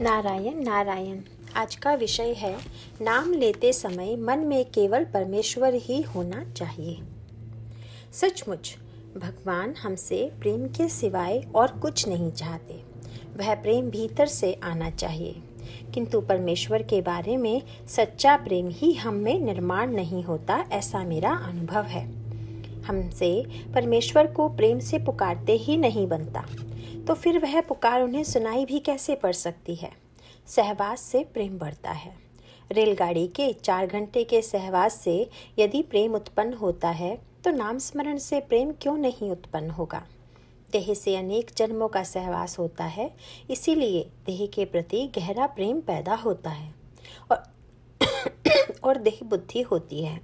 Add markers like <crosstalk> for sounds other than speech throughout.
नारायण नारायण आज का विषय है नाम लेते समय मन में केवल परमेश्वर ही होना चाहिए सचमुच भगवान हमसे प्रेम के सिवाय और कुछ नहीं चाहते वह प्रेम भीतर से आना चाहिए किंतु परमेश्वर के बारे में सच्चा प्रेम ही हम में निर्माण नहीं होता ऐसा मेरा अनुभव है हमसे परमेश्वर को प्रेम से पुकारते ही नहीं बनता तो फिर वह पुकार उन्हें सुनाई भी कैसे पड़ सकती है सहवास से प्रेम बढ़ता है रेलगाड़ी के चार घंटे के सहवास से यदि प्रेम उत्पन्न होता है तो नाम स्मरण से प्रेम क्यों नहीं उत्पन्न होगा देह से अनेक जन्मों का सहवास होता है इसीलिए देह के प्रति गहरा प्रेम पैदा होता है और <coughs> और देह बुद्धि होती है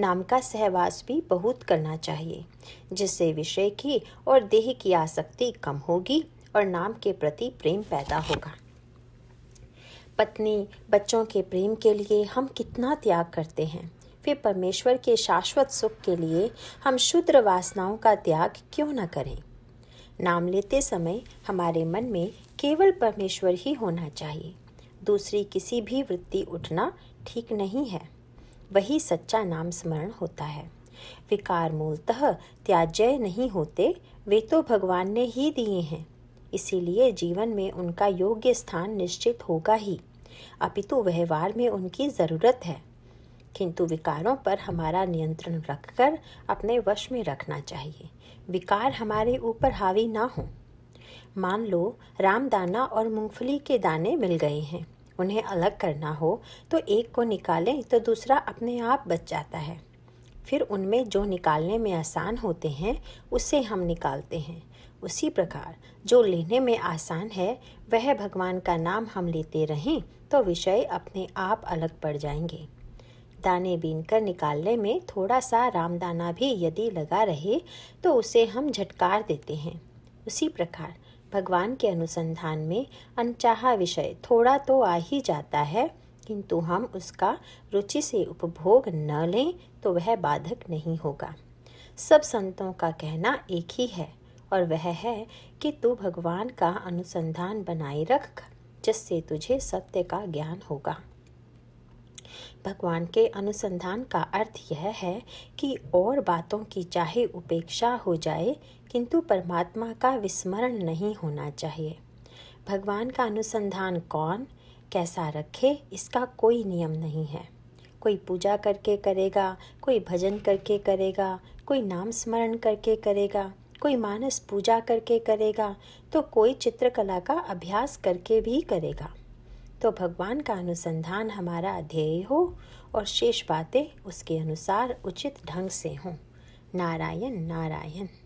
नाम का सहवास भी बहुत करना चाहिए जिससे विषय की और देह की आसक्ति कम होगी और नाम के प्रति प्रेम पैदा होगा पत्नी बच्चों के प्रेम के लिए हम कितना त्याग करते हैं फिर परमेश्वर के शाश्वत सुख के लिए हम शुद्र वासनाओं का त्याग क्यों न करें नाम लेते समय हमारे मन में केवल परमेश्वर ही होना चाहिए दूसरी किसी भी वृत्ति उठना ठीक नहीं है वही सच्चा नाम स्मरण होता है विकार मूलतः त्याज्य नहीं होते वे तो भगवान ने ही दिए हैं इसीलिए जीवन में उनका योग्य स्थान निश्चित होगा ही अपितु व्यवहार में उनकी ज़रूरत है किंतु विकारों पर हमारा नियंत्रण रखकर अपने वश में रखना चाहिए विकार हमारे ऊपर हावी ना हो मान लो रामदाना और मूंगफली के दाने मिल गए हैं उन्हें अलग करना हो तो एक को निकालें तो दूसरा अपने आप बच जाता है फिर उनमें जो निकालने में आसान होते हैं उसे हम निकालते हैं उसी प्रकार जो लेने में आसान है वह भगवान का नाम हम लेते रहें तो विषय अपने आप अलग पड़ जाएंगे दाने बीन कर निकालने में थोड़ा सा रामदाना भी यदि लगा रहे तो उसे हम झटकार देते हैं उसी प्रकार भगवान के अनुसंधान में अनचाहा विषय थोड़ा तो आ ही जाता है किंतु हम उसका रुचि से उपभोग न लें तो वह बाधक नहीं होगा सब संतों का कहना एक ही है और वह है कि तू भगवान का अनुसंधान बनाए रख जिससे तुझे सत्य का ज्ञान होगा भगवान के अनुसंधान का अर्थ यह है कि और बातों की चाहे उपेक्षा हो जाए किंतु परमात्मा का विस्मरण नहीं होना चाहिए भगवान का अनुसंधान कौन कैसा रखे इसका कोई नियम नहीं है कोई पूजा करके करेगा कोई भजन करके करेगा कोई नाम स्मरण करके करेगा कोई मानस पूजा करके करेगा तो कोई चित्रकला का अभ्यास करके भी करेगा तो भगवान का अनुसंधान हमारा अध्येय हो और शेष बातें उसके अनुसार उचित ढंग से हों नारायण नारायण